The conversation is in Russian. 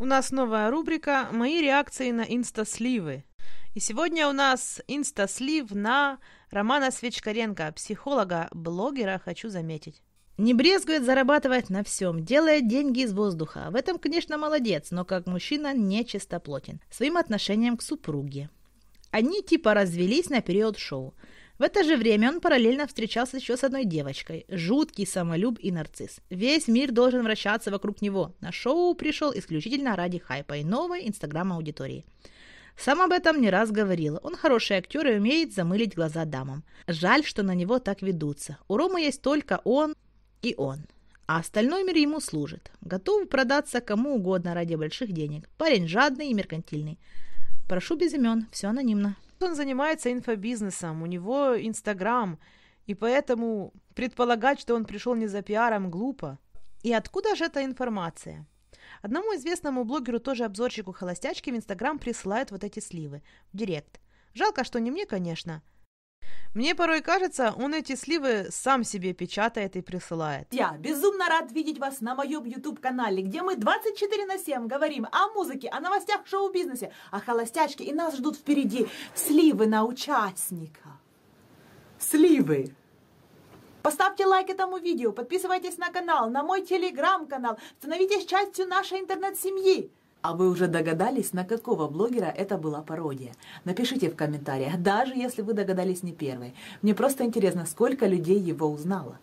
У нас новая рубрика «Мои реакции на инстасливы». И сегодня у нас инстаслив на Романа Свечкаренко, психолога, блогера, хочу заметить. Не брезгует зарабатывать на всем, делает деньги из воздуха. В этом, конечно, молодец, но как мужчина не чистоплотен. Своим отношением к супруге. Они типа развелись на период шоу. В это же время он параллельно встречался еще с одной девочкой. Жуткий самолюб и нарцисс. Весь мир должен вращаться вокруг него. На шоу пришел исключительно ради хайпа и новой инстаграм-аудитории. Сам об этом не раз говорил. Он хороший актер и умеет замылить глаза дамам. Жаль, что на него так ведутся. У Ромы есть только он и он. А остальной мир ему служит. Готов продаться кому угодно ради больших денег. Парень жадный и меркантильный. Прошу без имен, все анонимно. Он занимается инфобизнесом, у него Инстаграм, и поэтому предполагать, что он пришел не за пиаром, глупо. И откуда же эта информация? Одному известному блогеру, тоже обзорщику холостячки, в Инстаграм присылают вот эти сливы. В директ. Жалко, что не мне, конечно. Мне порой кажется, он эти сливы сам себе печатает и присылает. Я безумно рад видеть вас на моем YouTube-канале, где мы 24 на 7 говорим о музыке, о новостях шоу-бизнесе, о холостячке, и нас ждут впереди сливы на участника. Сливы! Поставьте лайк этому видео, подписывайтесь на канал, на мой телеграм-канал, становитесь частью нашей интернет-семьи. А вы уже догадались, на какого блогера это была пародия? Напишите в комментариях, даже если вы догадались не первой. Мне просто интересно, сколько людей его узнало.